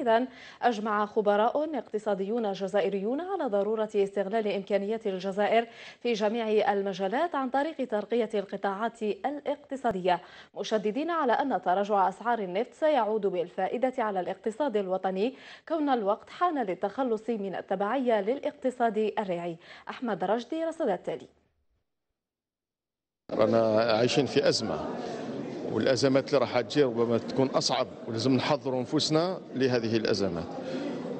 إذا أجمع خبراء اقتصاديون جزائريون على ضرورة استغلال إمكانيات الجزائر في جميع المجالات عن طريق ترقية القطاعات الاقتصادية مشددين على أن تراجع أسعار النفط سيعود بالفائدة على الاقتصاد الوطني كون الوقت حان للتخلص من التبعية للاقتصاد الريعي أحمد رجدي رصد التالي رانا عايشين في أزمة والازمات اللي راح تجي ربما تكون اصعب ولازم نحضروا انفسنا لهذه الازمات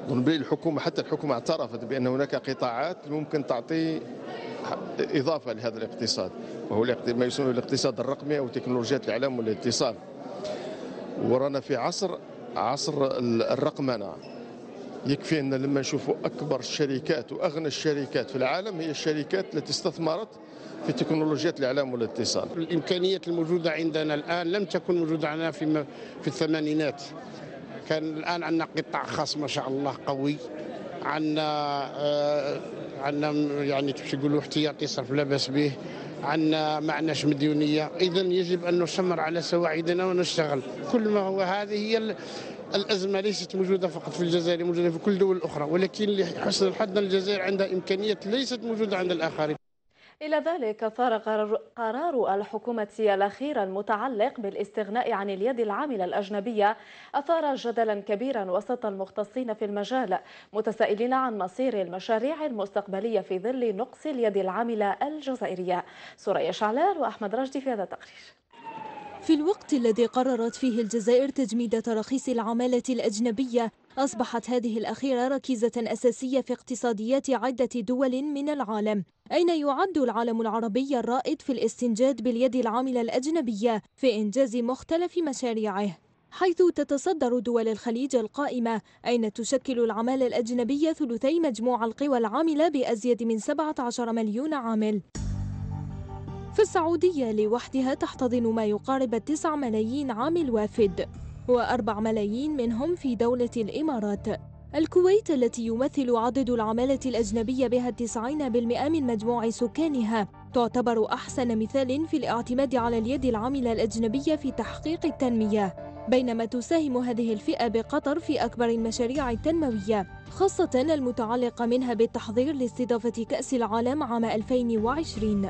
نظن بين الحكومه حتى الحكومه اعترفت بان هناك قطاعات ممكن تعطي اضافه لهذا الاقتصاد وهو ما يسمى بالاقتصاد الرقمي او تكنولوجيات الاعلام والاتصال ورانا في عصر عصر الرقمنه يكفي أن لما نشوفوا أكبر الشركات وأغنى الشركات في العالم هي الشركات التي استثمرت في تكنولوجيات الإعلام والاتصال الإمكانيات الموجودة عندنا الآن لم تكن موجودة عندنا في, في الثمانينات كان الآن عندنا قطاع خاص ما شاء الله قوي عندنا آه عندنا يعني كيفاش يقولوا احتياطي صرف لا باس به عندنا ما عندناش مديونيه اذا يجب ان نستمر على سواعدنا ونشتغل كل ما هو هذه هي الازمه ليست موجوده فقط في الجزائر موجوده في كل الدول الاخرى ولكن لحسن الحظ الجزائر عندها امكانيات ليست موجوده عند الاخرين إلى ذلك أثار قرار الحكومة الأخير المتعلق بالاستغناء عن اليد العاملة الأجنبية أثار جدلا كبيرا وسط المختصين في المجال متسائلين عن مصير المشاريع المستقبلية في ظل نقص اليد العاملة الجزائرية سوريا شعلال وأحمد رشدي في هذا التقرير في الوقت الذي قررت فيه الجزائر تجميد تراخيص العمالة الأجنبية أصبحت هذه الأخيرة ركيزة أساسية في اقتصاديات عدة دول من العالم أين يعد العالم العربي الرائد في الاستنجاد باليد العاملة الأجنبية في إنجاز مختلف مشاريعه حيث تتصدر دول الخليج القائمة أين تشكل العمالة الأجنبية ثلثي مجموع القوى العاملة بأزيد من 17 مليون عامل في السعودية لوحدها تحتضن ما يقارب 9 ملايين عامل وافد و4 ملايين منهم في دولة الإمارات الكويت التي يمثل عدد العمالة الأجنبية بها 90% من مجموع سكانها تعتبر أحسن مثال في الاعتماد على اليد العاملة الأجنبية في تحقيق التنمية بينما تساهم هذه الفئة بقطر في أكبر المشاريع التنموية خاصة المتعلقة منها بالتحضير لاستضافة كأس العالم عام 2020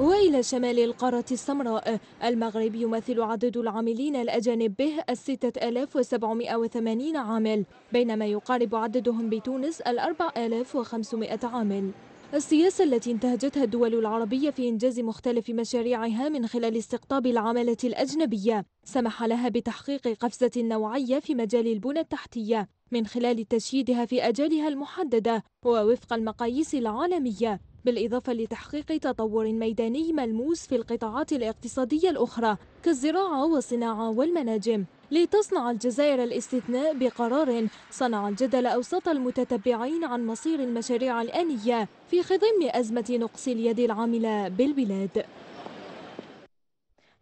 وإلى شمال القارة السمراء المغرب يمثل عدد العاملين الأجانب به 6780 عامل بينما يقارب عددهم بتونس ال 4500 عامل السياسة التي انتهجتها الدول العربية في إنجاز مختلف مشاريعها من خلال استقطاب العمالة الأجنبية سمح لها بتحقيق قفزة نوعية في مجال البنى التحتية من خلال تشييدها في أجالها المحددة ووفق المقاييس العالمية بالإضافة لتحقيق تطور ميداني ملموس في القطاعات الاقتصادية الأخرى كالزراعة والصناعة والمناجم لتصنع الجزائر الاستثناء بقرار صنع الجدل أوساط المتتبعين عن مصير المشاريع الآنية في خضم أزمة نقص اليد العاملة بالبلاد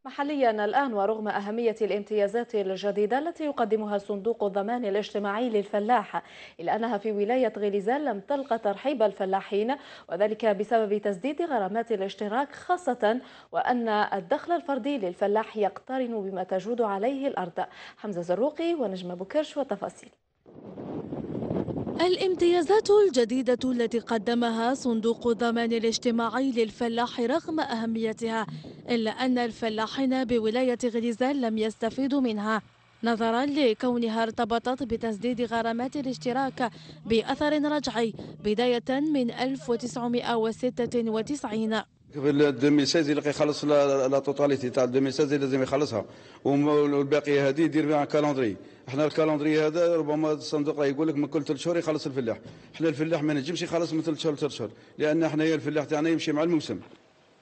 محليا الآن ورغم أهمية الامتيازات الجديدة التي يقدمها صندوق الضمان الاجتماعي للفلاح إلا أنها في ولاية غليزان لم تلقى ترحيب الفلاحين وذلك بسبب تسديد غرامات الاشتراك خاصة وأن الدخل الفردي للفلاح يقترن بما تجود عليه الأرض حمزة زروقي ونجمة بكرش والتفاصيل الامتيازات الجديدة التي قدمها صندوق الضمان الاجتماعي للفلاح رغم أهميتها إلا أن الفلاحين بولاية غليزان لم يستفيدوا منها نظرا لكونها ارتبطت بتسديد غرامات الاشتراك بأثر رجعي بداية من 1996 في 2016 اللي كيخلص لا توتاليتي تاع 2016 لازم يخلصها والباقي هذه يدير بها كالندري احنا الكالندري هذا ربما الصندوق راه يقول لك من كل ثلاث شهور يخلص الفلاح احنا الفلاح ما نجمش يخلص من ثلاث شهور ثلاث شهور لان احنا الفلاح تاعنا يمشي مع الموسم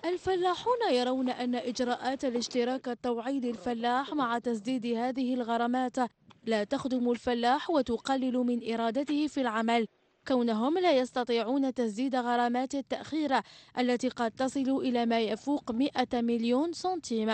الفلاحون يرون أن إجراءات الاشتراك التوعي للفلاح مع تسديد هذه الغرامات لا تخدم الفلاح وتقلل من إرادته في العمل كونهم لا يستطيعون تسديد غرامات التأخير التي قد تصل إلى ما يفوق 100 مليون سنتيم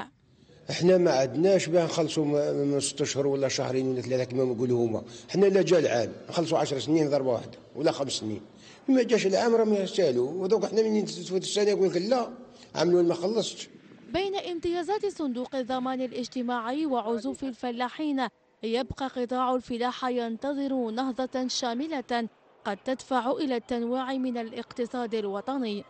احنا ما عدناش باه نخلصوا من ست اشهر ولا شهرين ولا ثلاثه كما نقولوا هما احنا لا جا العام نخلصوا 10 سنين ضربه واحده ولا خمس سنين ما جاش العام راهم يسالوا ودوك احنا منين تفوت السنه يقول لك لا عملوا ما خلصتش بين امتيازات صندوق الضمان الاجتماعي وعزوف الفلاحين يبقى قطاع الفلاحة ينتظر نهضة شاملة قد تدفع إلى التنوع من الاقتصاد الوطني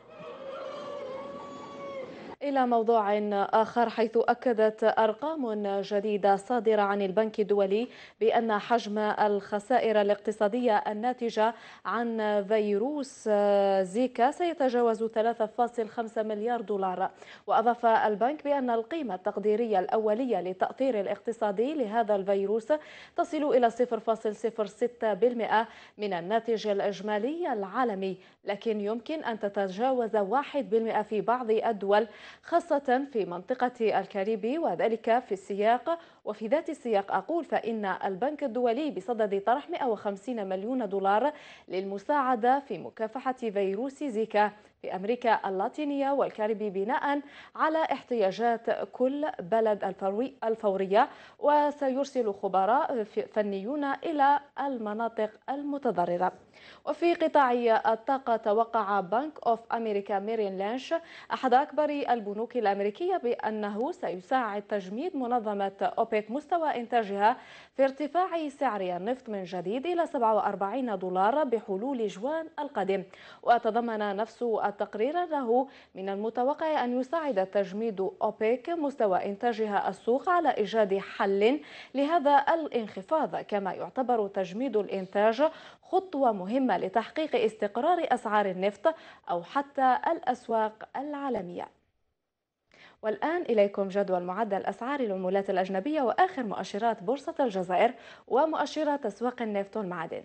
إلى موضوع آخر حيث أكدت أرقام جديدة صادرة عن البنك الدولي بأن حجم الخسائر الاقتصادية الناتجة عن فيروس زيكا سيتجاوز 3.5 مليار دولار وأضاف البنك بأن القيمة التقديرية الأولية للتأثير الاقتصادي لهذا الفيروس تصل إلى 0.06% من الناتج الإجمالي العالمي لكن يمكن أن تتجاوز 1% في بعض الدول خاصة في منطقة الكاريبي وذلك في السياق وفي ذات السياق أقول فإن البنك الدولي بصدد طرح 150 مليون دولار للمساعدة في مكافحة فيروس زيكا في أمريكا اللاتينية والكاريبي بناء على احتياجات كل بلد الفورية وسيرسل خبراء فنيون إلى المناطق المتضررة وفي قطاع الطاقة توقع بنك أوف أمريكا ميرين لانش أحد أكبر البنوك الأمريكية بأنه سيساعد تجميد منظمة أوبي ترتقط مستوى إنتاجها في ارتفاع سعر النفط من جديد إلى 47 دولار بحلول جوان القادم وتضمن نفس التقرير أنه من المتوقع أن يساعد تجميد أوبيك مستوى إنتاجها السوق على إيجاد حل لهذا الانخفاض كما يعتبر تجميد الإنتاج خطوة مهمة لتحقيق استقرار أسعار النفط أو حتى الأسواق العالمية والآن إليكم جدول معدل أسعار العملات الأجنبية وآخر مؤشرات بورصة الجزائر ومؤشرات أسواق النفط والمعادن